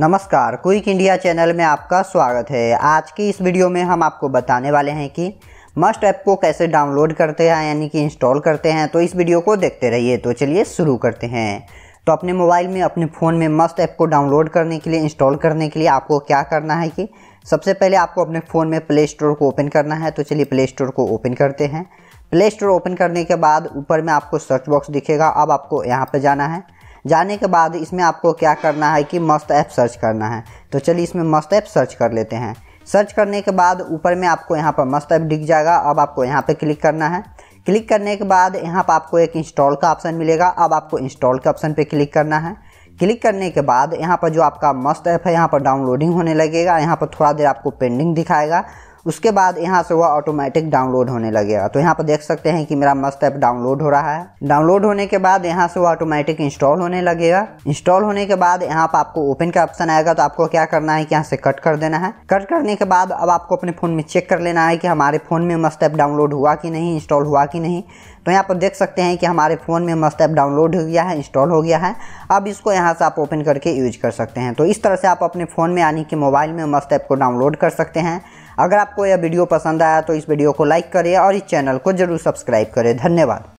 नमस्कार quick India channel में आपका स्वागत है आज की इस वीडियो में हम आपको बताने वाले हैं कि मस्ट ऐप को कैसे डाउनलोड करते हैं यानी कि इंस्टॉल करते हैं तो इस वीडियो को देखते रहिए तो चलिए शुरू करते हैं तो अपने मोबाइल में अपने फ़ोन में मस्ट ऐप को डाउनलोड करने के लिए इंस्टॉल करने के लिए आपको क्या करना है कि सबसे पहले आपको अपने फ़ोन में प्ले स्टोर को ओपन करना है तो चलिए प्ले स्टोर को ओपन करते हैं प्ले स्टोर ओपन करने के बाद ऊपर में आपको सर्च बॉक्स दिखेगा अब आपको यहाँ पर जाना है जाने के बाद इसमें आपको क्या करना है कि मस्त ऐप सर्च करना है तो चलिए इसमें मस्त ऐप सर्च कर लेते हैं सर्च करने के बाद ऊपर में आपको यहाँ पर मस्त ऐप दिख जाएगा अब आपको यहाँ पर क्लिक करना है क्लिक करने के बाद यहाँ पर आपको एक इंस्टॉल का ऑप्शन मिलेगा अब आपको इंस्टॉल के ऑप्शन पर क्लिक करना है क्लिक करने के बाद यहाँ पर जो आपका मस्त ऐप है यहाँ पर डाउनलोडिंग होने लगेगा यहाँ पर थोड़ा देर आपको पेंडिंग दिखाएगा उसके बाद यहाँ से वह ऑटोमेटिक डाउनलोड होने लगेगा तो यहाँ पर देख सकते हैं कि मेरा मस्त ऐप डाउनलोड हो रहा है डाउनलोड होने के बाद यहाँ से वो ऑटोमेटिक इंस्टॉल होने लगेगा इंस्टॉल होने के बाद यहाँ पर आपको ओपन का ऑप्शन आएगा तो आपको क्या करना है कि यहाँ से कट कर देना है कट करने के बाद अब आपको अपने फ़ोन में चेक कर लेना है कि हमारे फ़ोन में मस्त ऐप डाउनलोड हुआ कि नहीं इंस्टॉल हुआ कि नहीं तो यहाँ पर देख सकते हैं कि हमारे फ़ोन में मस्त ऐप डाउनलोड हो गया है इंस्टॉल हो गया है अब इसको यहाँ से आप ओपन करके यूज कर सकते हैं तो इस तरह से आप अपने फ़ोन में यानी कि मोबाइल में मस्त ऐप को डाउनलोड कर सकते हैं अगर आपको यह वीडियो पसंद आया तो इस वीडियो को लाइक करें और इस चैनल को ज़रूर सब्सक्राइब करें धन्यवाद